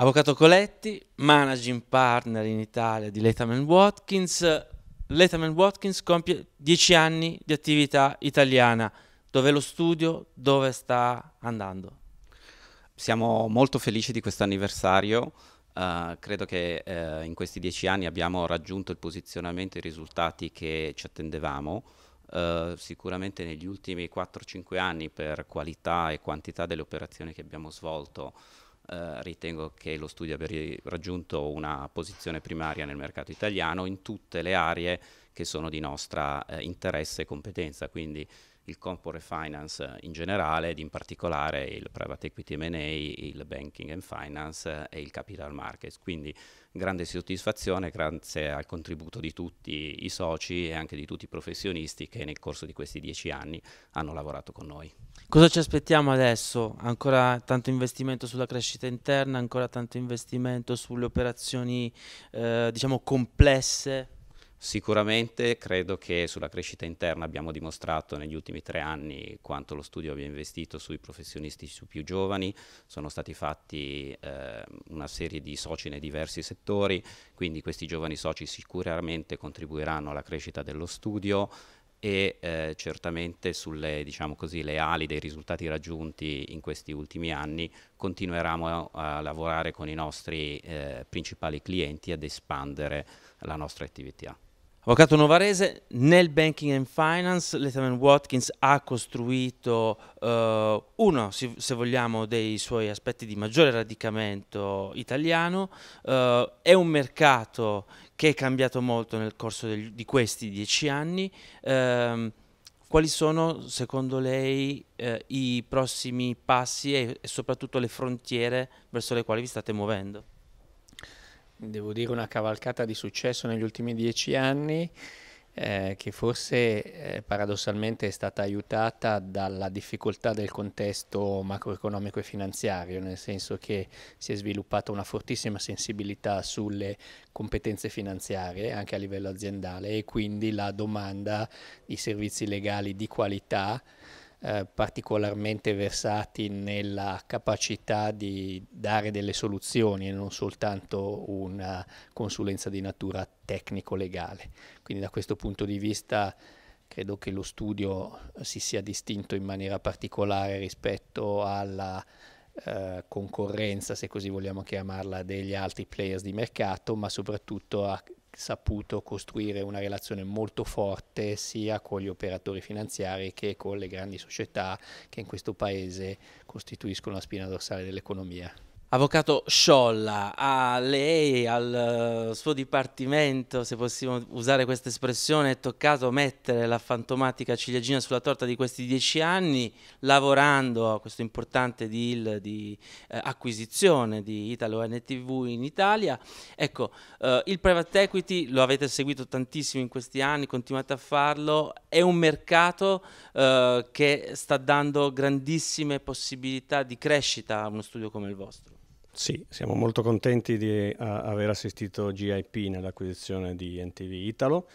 Avvocato Coletti, managing partner in Italia di Letterman Watkins. Letterman Watkins compie 10 anni di attività italiana. Dove lo studio? Dove sta andando? Siamo molto felici di questo anniversario. Uh, credo che uh, in questi dieci anni abbiamo raggiunto il posizionamento e i risultati che ci attendevamo. Uh, sicuramente negli ultimi 4-5 anni per qualità e quantità delle operazioni che abbiamo svolto eh, ritengo che lo studio abbia raggiunto una posizione primaria nel mercato italiano in tutte le aree che sono di nostra eh, interesse e competenza, quindi il compo refinance eh, in generale ed in particolare il private equity M&A, il banking and finance eh, e il capital markets. Quindi grande soddisfazione grazie al contributo di tutti i soci e anche di tutti i professionisti che nel corso di questi dieci anni hanno lavorato con noi. Cosa ci aspettiamo adesso? Ancora tanto investimento sulla crescita interna, ancora tanto investimento sulle operazioni eh, diciamo complesse? Sicuramente credo che sulla crescita interna abbiamo dimostrato negli ultimi tre anni quanto lo studio abbia investito sui professionisti su più giovani, sono stati fatti eh, una serie di soci nei diversi settori, quindi questi giovani soci sicuramente contribuiranno alla crescita dello studio e eh, certamente sulle diciamo così, ali dei risultati raggiunti in questi ultimi anni continueremo a, lavorare con i nostri eh, principali clienti ed espandere la nostra attività. Avvocato Novarese, nel Banking and Finance Letterman Watkins ha costruito eh, uno, se vogliamo, dei suoi aspetti di maggiore radicamento italiano, eh, è un mercato che è cambiato molto nel corso del, di questi dieci anni. Eh, quali sono, secondo lei, eh, i prossimi passi e, e soprattutto le frontiere verso le quali vi state muovendo? devo dire una cavalcata di successo negli ultimi dieci anni eh, che forse eh, paradossalmente è stata aiutata dalla difficoltà del contesto macroeconomico e finanziario, nel senso che si è sviluppata una fortissima sensibilità sulle competenze finanziarie anche a livello aziendale e quindi la domanda di servizi legali di qualità eh, particolarmente versati nella capacità di dare delle soluzioni e non soltanto una consulenza di natura tecnico-legale. Quindi da questo punto di vista credo che lo studio si sia distinto in maniera particolare rispetto alla eh, concorrenza, se così vogliamo chiamarla, degli altri players di mercato, ma soprattutto ha saputo costruire una relazione molto forte sia con gli operatori finanziari che con le grandi società che in questo paese costituiscono la spina dorsale dell'economia. Avvocato Sciolla, a lei, al eh, suo dipartimento, se possiamo usare questa espressione, è toccato mettere la fantomatica ciliegina sulla torta di questi dieci anni, lavorando a questo importante deal di eh, acquisizione di Italo NTV in Italia. Ecco, eh, il private equity lo avete seguito tantissimo in questi anni, continuate a farlo, è un mercato eh, che sta dando grandissime possibilità di crescita a uno studio come il vostro. Sì, siamo molto contenti di a, aver assistito GIP nell'acquisizione di NTV Italo,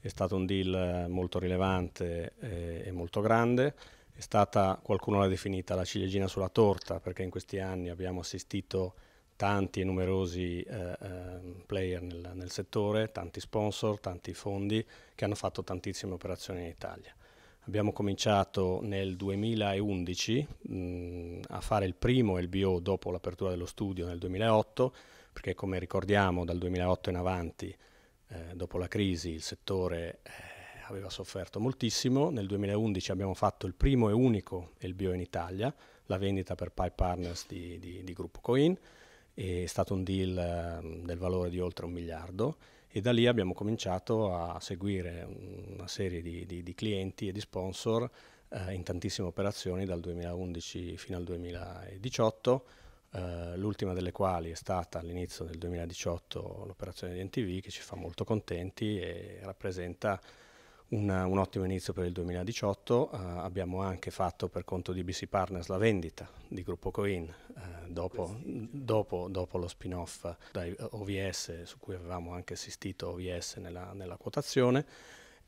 è stato un deal eh, molto rilevante e, eh, e molto grande, è stata, qualcuno l'ha definita la ciliegina sulla torta perché in questi anni abbiamo assistito tanti e numerosi eh, ehm, player nel, nel settore, tanti sponsor, tanti fondi che hanno fatto tantissime operazioni in Italia. Abbiamo cominciato nel 2011 mh, mm, a fare il primo LBO dopo l'apertura dello studio nel 2008, perché come ricordiamo dal 2008 in avanti, eh, dopo la crisi, il settore eh, aveva sofferto moltissimo. Nel 2011 abbiamo fatto il primo e unico LBO in Italia, la vendita per Pipe Partners di, di, di Gruppo Coin, è stato un deal eh, del valore di oltre un miliardo e da lì abbiamo cominciato a seguire una serie di, di, di clienti e di sponsor eh, in tantissime operazioni dal 2011 fino al 2018, eh, l'ultima delle quali è stata all'inizio del 2018 l'operazione di NTV che ci fa molto contenti e rappresenta un, un, ottimo inizio per il 2018, eh, abbiamo anche fatto per conto di BC Partners la vendita di gruppo Coin eh, dopo, dopo, dopo, lo spin-off da OVS su cui avevamo anche assistito OVS nella, nella, quotazione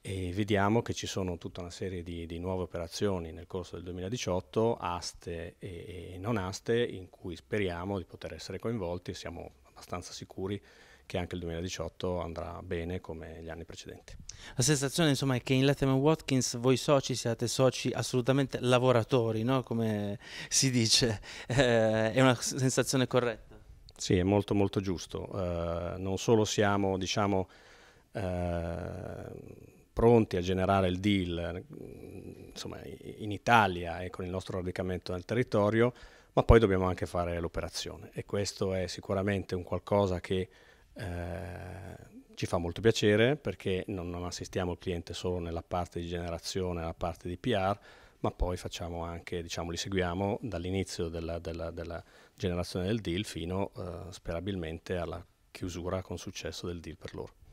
e vediamo che ci sono tutta una serie di, di nuove operazioni nel corso del 2018, aste e, e non aste, in cui speriamo di poter essere coinvolti, siamo abbastanza sicuri che anche il 2018 andrà bene come gli anni precedenti. La sensazione insomma è che in Letterman Watkins voi soci siate soci assolutamente lavoratori, no? come si dice, eh, è una sensazione corretta? Sì, è molto molto giusto, eh, non solo siamo diciamo eh, pronti a generare il deal mm, insomma, in Italia e con il nostro radicamento nel territorio, ma poi dobbiamo anche fare l'operazione e questo è sicuramente un qualcosa che eh, ci fa molto piacere perché non, non, assistiamo il cliente solo nella parte di generazione, nella parte di PR, ma poi facciamo anche, diciamo, li seguiamo dall'inizio della, della, della generazione del deal fino eh, sperabilmente alla chiusura con successo del deal per loro.